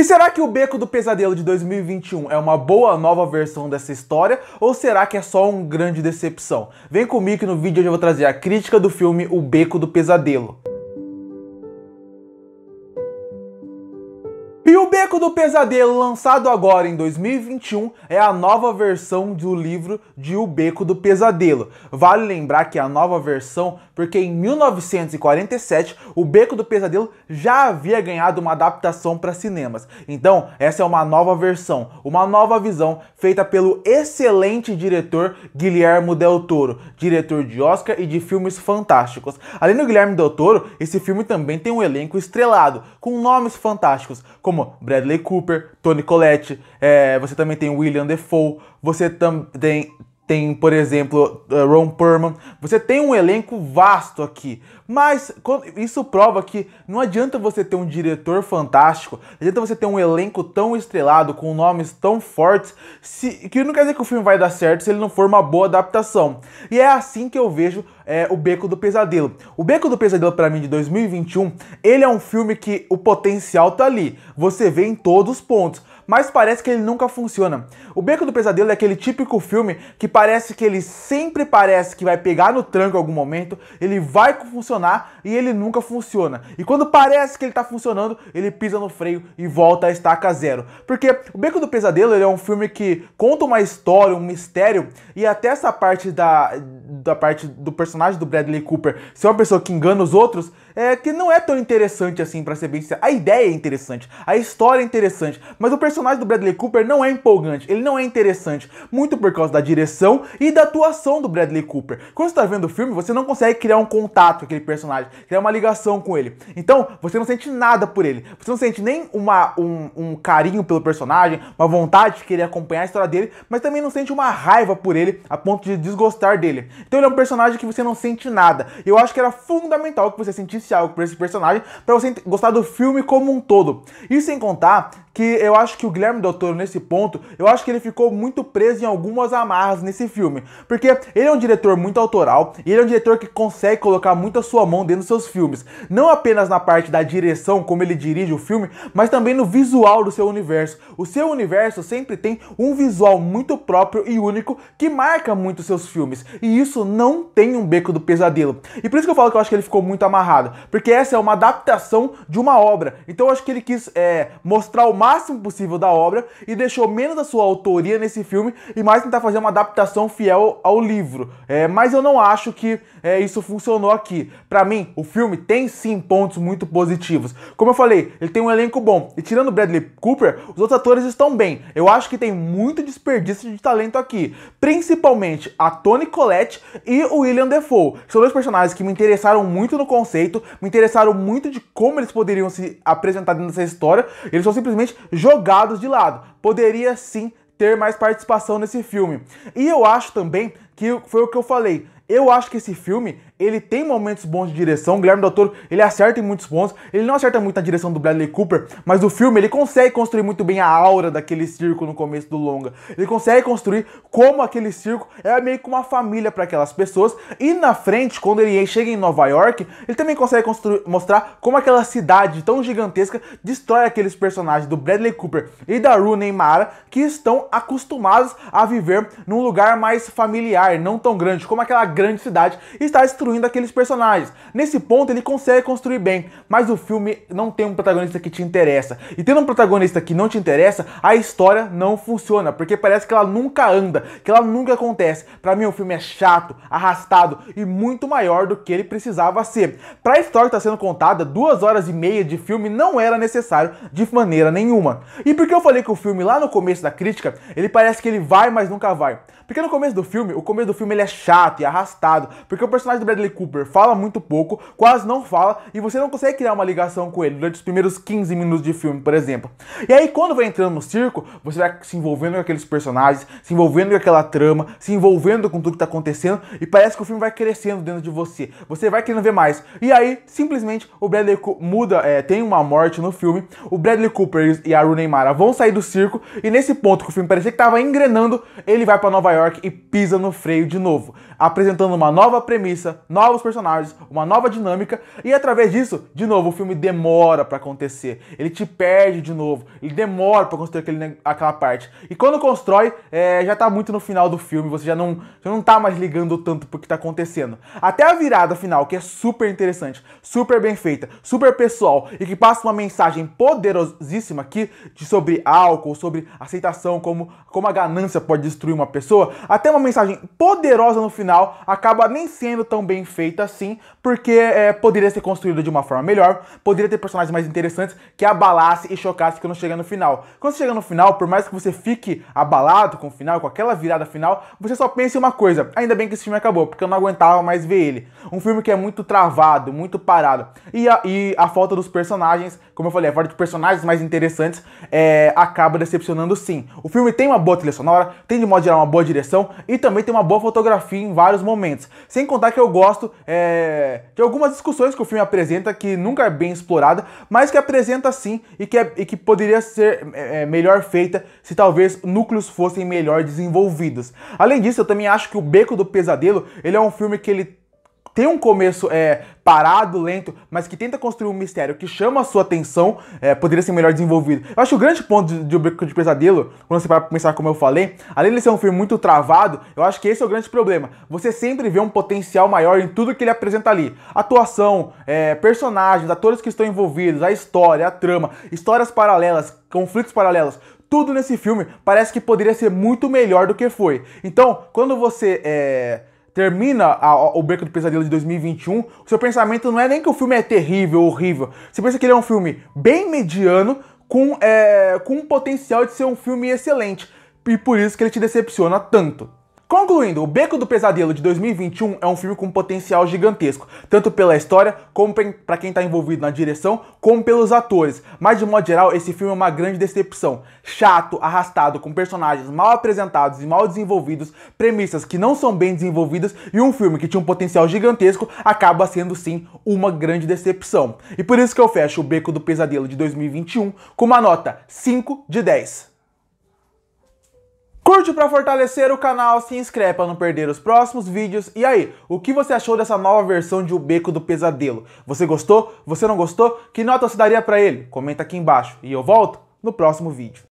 E será que o Beco do Pesadelo de 2021 é uma boa nova versão dessa história ou será que é só um grande decepção? Vem comigo que no vídeo eu eu vou trazer a crítica do filme O Beco do Pesadelo. E o Beco do Pesadelo, lançado agora em 2021, é a nova versão do livro de O Beco do Pesadelo. Vale lembrar que a nova versão porque em 1947 O Beco do Pesadelo já havia ganhado uma adaptação para cinemas. Então, essa é uma nova versão, uma nova visão feita pelo excelente diretor Guilherme Del Toro, diretor de Oscar e de filmes fantásticos. Além do Guilherme Del Toro, esse filme também tem um elenco estrelado, com nomes fantásticos como Bradley Cooper, Tony Collette, é, você também tem William Defoe, você também tem, por exemplo, eh, Ron Perman. Você tem um elenco vasto aqui, mas isso prova que não adianta você ter um diretor fantástico, não adianta você ter um elenco tão estrelado, com nomes tão fortes, se, que não quer dizer que o filme vai dar certo se ele não for uma boa adaptação. E é assim que eu vejo é, O Beco do Pesadelo. O Beco do Pesadelo, para mim, de 2021, ele é um filme que o potencial tá ali. Você vê em todos os pontos mas parece que ele nunca funciona. O Beco do Pesadelo é aquele típico filme que parece que ele sempre parece que vai pegar no tranco em algum momento, ele vai funcionar e ele nunca funciona. E quando parece que ele tá funcionando, ele pisa no freio e volta a estaca zero. Porque o Beco do Pesadelo é um filme que conta uma história, um mistério, e até essa parte da, da parte do personagem do Bradley Cooper ser uma pessoa que engana os outros, é que não é tão interessante assim, para ser bem sincero. A ideia é interessante, a história é interessante, mas o personagem personagem do Bradley Cooper não é empolgante, ele não é interessante, muito por causa da direção e da atuação do Bradley Cooper. Quando você está vendo o filme, você não consegue criar um contato com aquele personagem, criar uma ligação com ele. Então, você não sente nada por ele. Você não sente nem uma, um, um carinho pelo personagem, uma vontade de querer acompanhar a história dele, mas também não sente uma raiva por ele a ponto de desgostar dele. Então, ele é um personagem que você não sente nada. Eu acho que era fundamental que você sentisse algo por esse personagem para você gostar do filme como um todo. Isso sem contar que eu acho que o Guilherme doutor nesse ponto, eu acho que ele ficou muito preso em algumas amarras nesse filme. Porque ele é um diretor muito autoral e ele é um diretor que consegue colocar muito a sua mão dentro dos seus filmes. Não apenas na parte da direção, como ele dirige o filme, mas também no visual do seu universo. O seu universo sempre tem um visual muito próprio e único que marca muito seus filmes. E isso não tem um beco do pesadelo. E por isso que eu falo que eu acho que ele ficou muito amarrado. Porque essa é uma adaptação de uma obra. Então eu acho que ele quis é, mostrar o máximo máximo possível da obra e deixou menos da sua autoria nesse filme e mais tentar fazer uma adaptação fiel ao livro. É, mas eu não acho que é, isso funcionou aqui. Para mim, o filme tem sim pontos muito positivos. Como eu falei, ele tem um elenco bom e tirando Bradley Cooper, os outros atores estão bem. Eu acho que tem muito desperdício de talento aqui, principalmente a Toni Collette e o William Defoe. São dois personagens que me interessaram muito no conceito, me interessaram muito de como eles poderiam se apresentar dentro dessa história. Eles são simplesmente jogados de lado. Poderia sim ter mais participação nesse filme. E eu acho também que foi o que eu falei. Eu acho que esse filme ele tem momentos bons de direção. O Guilherme Doutor, ele acerta em muitos pontos. Ele não acerta muito na direção do Bradley Cooper, mas o filme ele consegue construir muito bem a aura daquele circo no começo do longa. Ele consegue construir como aquele circo é meio que uma família para aquelas pessoas. E na frente, quando ele chega em Nova York, ele também consegue mostrar como aquela cidade tão gigantesca destrói aqueles personagens do Bradley Cooper e da Ru Neymar que estão acostumados a viver num lugar mais familiar, não tão grande como aquela grande cidade está destruindo construindo aqueles personagens. Nesse ponto ele consegue construir bem, mas o filme não tem um protagonista que te interessa. E tendo um protagonista que não te interessa, a história não funciona, porque parece que ela nunca anda, que ela nunca acontece. Para mim o filme é chato, arrastado e muito maior do que ele precisava ser. Para a história que tá sendo contada, duas horas e meia de filme não era necessário de maneira nenhuma. E porque eu falei que o filme lá no começo da crítica, ele parece que ele vai, mas nunca vai. Porque no começo do filme, o começo do filme ele é chato e arrastado, porque o personagem do Brad Bradley Cooper fala muito pouco, quase não fala, e você não consegue criar uma ligação com ele durante os primeiros 15 minutos de filme, por exemplo. E aí, quando vai entrando no circo, você vai se envolvendo com aqueles personagens, se envolvendo com aquela trama, se envolvendo com tudo que tá acontecendo, e parece que o filme vai crescendo dentro de você. Você vai querendo ver mais. E aí, simplesmente, o Bradley Cooper muda, é, tem uma morte no filme, o Bradley Cooper e a Rooney Mara vão sair do circo, e nesse ponto que o filme parecia que tava engrenando, ele vai para Nova York e pisa no freio de novo, apresentando uma nova premissa novos personagens, uma nova dinâmica, e através disso, de novo, o filme demora para acontecer. Ele te perde de novo, ele demora para construir aquele, aquela parte. E quando constrói, é, já tá muito no final do filme, você já não, já não tá mais ligando tanto pro que tá acontecendo. Até a virada final, que é super interessante, super bem feita, super pessoal, e que passa uma mensagem poderosíssima aqui de, sobre álcool, sobre aceitação, como, como a ganância pode destruir uma pessoa, até uma mensagem poderosa no final acaba nem sendo tão bem bem feita assim, porque é, poderia ser construído de uma forma melhor, poderia ter personagens mais interessantes que abalasse e chocasse quando chega no final. Quando você chega no final, por mais que você fique abalado com o final, com aquela virada final, você só pensa em uma coisa: ainda bem que esse filme acabou, porque eu não aguentava mais ver ele. Um filme que é muito travado, muito parado. E a, e a falta dos personagens, como eu falei, a falta de personagens mais interessantes é, acaba decepcionando sim. O filme tem uma boa trilha sonora, tem de modo geral uma boa direção e também tem uma boa fotografia em vários momentos. Sem contar que eu gosto gosto é, de algumas discussões que o filme apresenta, que nunca é bem explorada, mas que apresenta sim e que, é, e que poderia ser é, é melhor feita se talvez núcleos fossem melhor desenvolvidos. Além disso, eu também acho que o Beco do Pesadelo ele é um filme que ele tem um começo é, parado, lento, mas que tenta construir um mistério que chama a sua atenção, é, poderia ser melhor desenvolvido. Eu acho que o grande ponto de, de, de Pesadelo, quando você vai começar como eu falei, além de ser um filme muito travado, eu acho que esse é o grande problema. Você sempre vê um potencial maior em tudo que ele apresenta ali. Atuação, é, personagens, atores que estão envolvidos, a história, a trama, histórias paralelas, conflitos paralelos, tudo nesse filme parece que poderia ser muito melhor do que foi. Então, quando você é, termina a, o Beco do Pesadelo de 2021, o seu pensamento não é nem que o filme é terrível, horrível. Você pensa que ele é um filme bem mediano, com, é, com um potencial de ser um filme excelente. E por isso que ele te decepciona tanto. Concluindo, O Beco do Pesadelo de 2021 é um filme com um potencial gigantesco, tanto pela história, como para quem está envolvido na direção, como pelos atores. Mas de modo geral, esse filme é uma grande decepção. Chato, arrastado, com personagens mal apresentados e mal desenvolvidos, premissas que não são bem desenvolvidas e um filme que tinha um potencial gigantesco acaba sendo sim uma grande decepção. E por isso que eu fecho O Beco do Pesadelo de 2021 com uma nota 5 de 10. Curte para fortalecer o canal, se inscreve para não perder os próximos vídeos. E aí, o que você achou dessa nova versão de O Beco do Pesadelo? Você gostou? Você não gostou? Que nota você daria para ele? Comenta aqui embaixo e eu volto no próximo vídeo.